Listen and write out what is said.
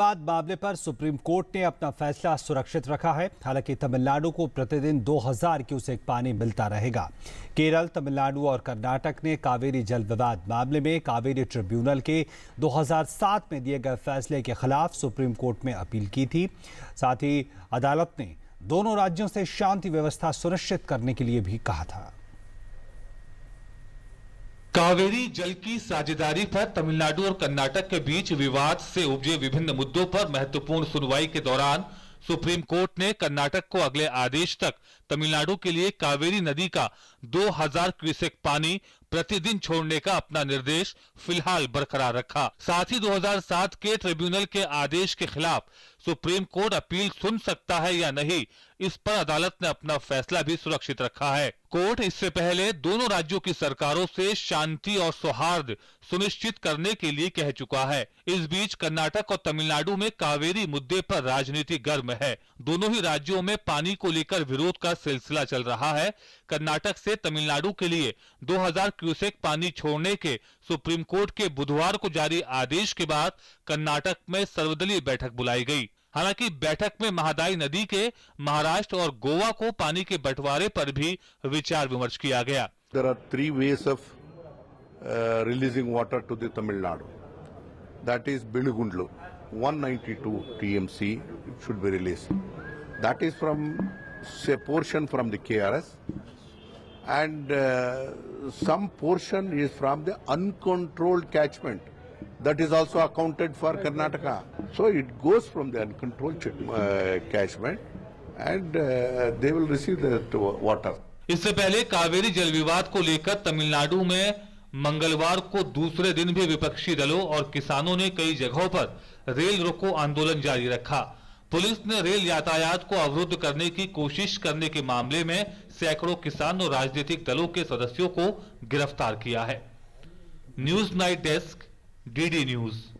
बाद मामले पर सुप्रीम कोर्ट ने अपना फैसला सुरक्षित रखा है हालांकि तमिलनाडु को प्रतिदिन 2000 क्यूसेक पानी मिलता रहेगा केरल तमिलनाडु और कर्नाटक ने कावेरी जल विवाद मामले में कावेरी ट्रिब्यूनल के 2007 में दिए गए फैसले के खिलाफ सुप्रीम कोर्ट में अपील की थी साथ ही अदालत ने दोनों राज्यों से शांति व्यवस्था सुनिश्चित करने के लिए भी कहा था कावेरी जल की साझेदारी पर तमिलनाडु और कर्नाटक के बीच विवाद से उपजे विभिन्न मुद्दों पर महत्वपूर्ण सुनवाई के दौरान सुप्रीम कोर्ट ने कर्नाटक को अगले आदेश तक तमिलनाडु के लिए कावेरी नदी का 2000 क्यूसेक पानी प्रतिदिन छोड़ने का अपना निर्देश फिलहाल बरकरार रखा साथ ही 2007 के ट्रिब्यूनल के आदेश के खिलाफ सुप्रीम कोर्ट अपील सुन सकता है या नहीं इस पर अदालत ने अपना फैसला भी सुरक्षित रखा है कोर्ट इससे पहले दोनों राज्यों की सरकारों से शांति और सौहार्द सुनिश्चित करने के लिए कह चुका है इस बीच कर्नाटक और तमिलनाडु में कावेरी मुद्दे पर राजनीति गर्म है दोनों ही राज्यों में पानी को लेकर विरोध का सिलसिला चल रहा है कर्नाटक से से तमिलनाडु के लिए 2000 हजार क्यूसेक पानी छोड़ने के सुप्रीम कोर्ट के बुधवार को जारी आदेश के बाद कर्नाटक में सर्वदलीय बैठक बुलाई गई। हालांकि बैठक में महादाई नदी के महाराष्ट्र और गोवा को पानी के बंटवारे पर भी विचार विमर्श किया गया water to Tamil Nadu that is Biligundlu 192 TMC should be released. That is from say portion from the KRS and uh, some portion is from the uncontrolled catchment. That is also accounted for Karnataka. So it goes from the uncontrolled uh, catchment and uh, they will receive the water. इससे पहले कावेरी जल विवाद को लेकर तमिलनाडु में मंगलवार को दूसरे दिन भी विपक्षी दलों और किसानों ने कई जगहों पर रेल रोको आंदोलन जारी रखा पुलिस ने रेल यातायात को अवरुद्ध करने की कोशिश करने के मामले में सैकड़ों किसान और राजनीतिक दलों के सदस्यों को गिरफ्तार किया है news night desk DD news